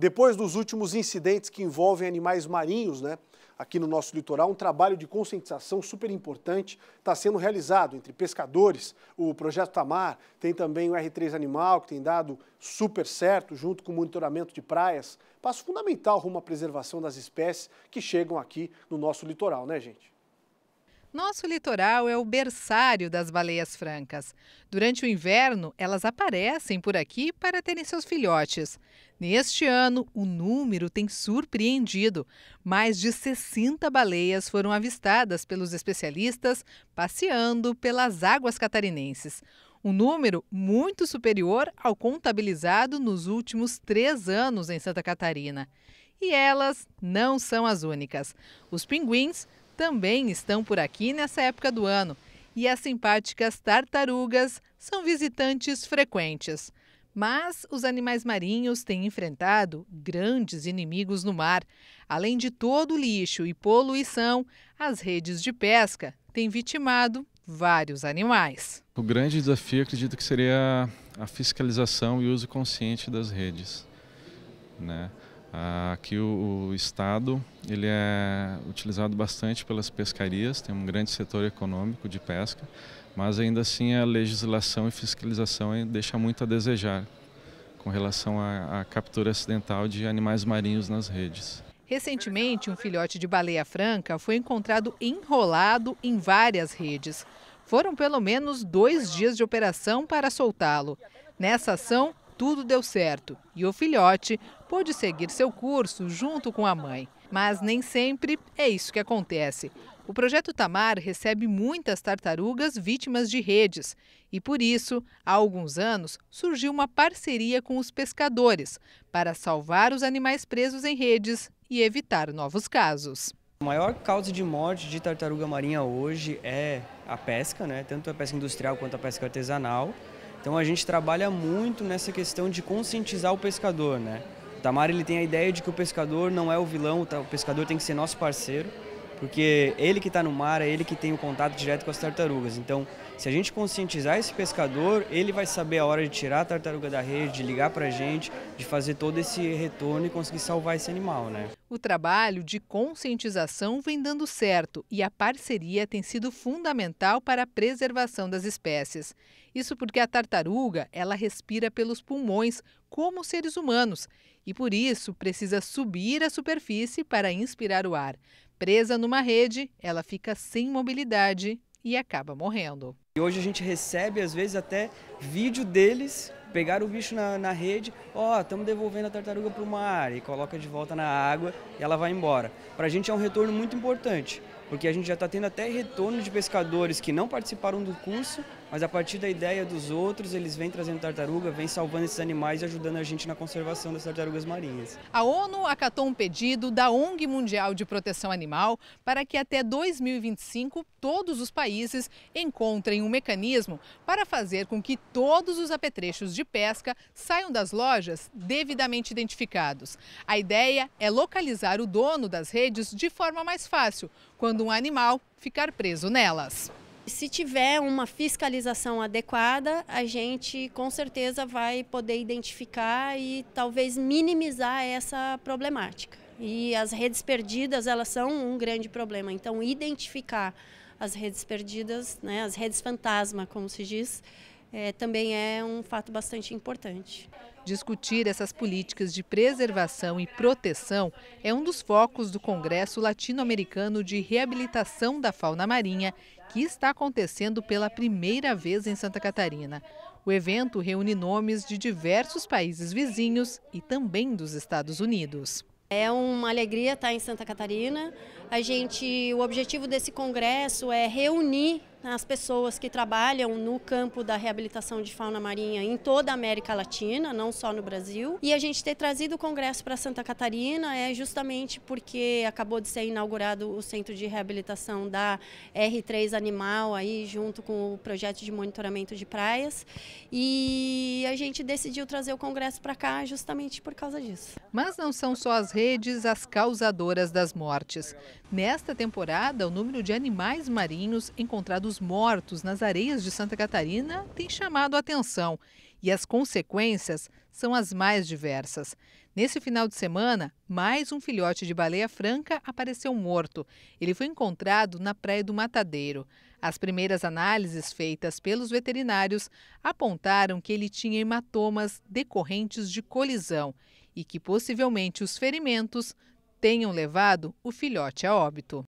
Depois dos últimos incidentes que envolvem animais marinhos, né, aqui no nosso litoral, um trabalho de conscientização super importante está sendo realizado entre pescadores, o Projeto Tamar, tem também o R3 Animal, que tem dado super certo, junto com o monitoramento de praias. Passo fundamental rumo à preservação das espécies que chegam aqui no nosso litoral, né, gente? Nosso litoral é o berçário das baleias francas. Durante o inverno, elas aparecem por aqui para terem seus filhotes. Neste ano, o número tem surpreendido. Mais de 60 baleias foram avistadas pelos especialistas passeando pelas águas catarinenses. Um número muito superior ao contabilizado nos últimos três anos em Santa Catarina. E elas não são as únicas. Os pinguins também estão por aqui nessa época do ano. E as simpáticas tartarugas são visitantes frequentes. Mas os animais marinhos têm enfrentado grandes inimigos no mar. Além de todo o lixo e poluição, as redes de pesca têm vitimado vários animais. O grande desafio, acredito que seria a fiscalização e uso consciente das redes. Né? Ah, aqui o, o estado ele é utilizado bastante pelas pescarias, tem um grande setor econômico de pesca, mas ainda assim a legislação e fiscalização eh, deixa muito a desejar com relação à, à captura acidental de animais marinhos nas redes. Recentemente, um filhote de baleia franca foi encontrado enrolado em várias redes. Foram pelo menos dois dias de operação para soltá-lo. Nessa ação, tudo deu certo e o filhote pôde seguir seu curso junto com a mãe. Mas nem sempre é isso que acontece. O projeto Tamar recebe muitas tartarugas vítimas de redes e, por isso, há alguns anos surgiu uma parceria com os pescadores para salvar os animais presos em redes e evitar novos casos. A maior causa de morte de tartaruga marinha hoje é a pesca, né? tanto a pesca industrial quanto a pesca artesanal. Então a gente trabalha muito nessa questão de conscientizar o pescador, né? O Tamar ele tem a ideia de que o pescador não é o vilão, o pescador tem que ser nosso parceiro porque ele que está no mar, é ele que tem o contato direto com as tartarugas. Então, se a gente conscientizar esse pescador, ele vai saber a hora de tirar a tartaruga da rede, de ligar para a gente, de fazer todo esse retorno e conseguir salvar esse animal, né? O trabalho de conscientização vem dando certo e a parceria tem sido fundamental para a preservação das espécies. Isso porque a tartaruga, ela respira pelos pulmões, como seres humanos, e por isso precisa subir à superfície para inspirar o ar. Presa numa rede, ela fica sem mobilidade e acaba morrendo. E hoje a gente recebe, às vezes, até vídeo deles pegar o bicho na, na rede, ó, oh, estamos devolvendo a tartaruga para o mar e coloca de volta na água e ela vai embora. Para a gente é um retorno muito importante, porque a gente já está tendo até retorno de pescadores que não participaram do curso, mas a partir da ideia dos outros, eles vêm trazendo tartaruga, vêm salvando esses animais e ajudando a gente na conservação das tartarugas marinhas. A ONU acatou um pedido da ONG Mundial de Proteção Animal para que até 2025 todos os países encontrem um mecanismo para fazer com que todos os apetrechos de pesca saiam das lojas devidamente identificados. A ideia é localizar o dono das redes de forma mais fácil, quando um animal ficar preso nelas. Se tiver uma fiscalização adequada, a gente com certeza vai poder identificar e talvez minimizar essa problemática. E as redes perdidas, elas são um grande problema. Então, identificar as redes perdidas, né, as redes fantasma, como se diz, é, também é um fato bastante importante. Discutir essas políticas de preservação e proteção é um dos focos do Congresso Latino-Americano de Reabilitação da Fauna Marinha, que está acontecendo pela primeira vez em Santa Catarina. O evento reúne nomes de diversos países vizinhos e também dos Estados Unidos. É uma alegria estar em Santa Catarina. A gente, o objetivo desse congresso é reunir as pessoas que trabalham no campo da reabilitação de fauna marinha em toda a América Latina, não só no Brasil. E a gente ter trazido o congresso para Santa Catarina é justamente porque acabou de ser inaugurado o centro de reabilitação da R3 Animal aí junto com o projeto de monitoramento de praias. E a gente decidiu trazer o congresso para cá justamente por causa disso. Mas não são só as redes as causadoras das mortes. Nesta temporada, o número de animais marinhos encontrados dos mortos nas areias de Santa Catarina tem chamado a atenção e as consequências são as mais diversas. Nesse final de semana, mais um filhote de baleia franca apareceu morto. Ele foi encontrado na Praia do Matadeiro. As primeiras análises feitas pelos veterinários apontaram que ele tinha hematomas decorrentes de colisão e que possivelmente os ferimentos tenham levado o filhote a óbito.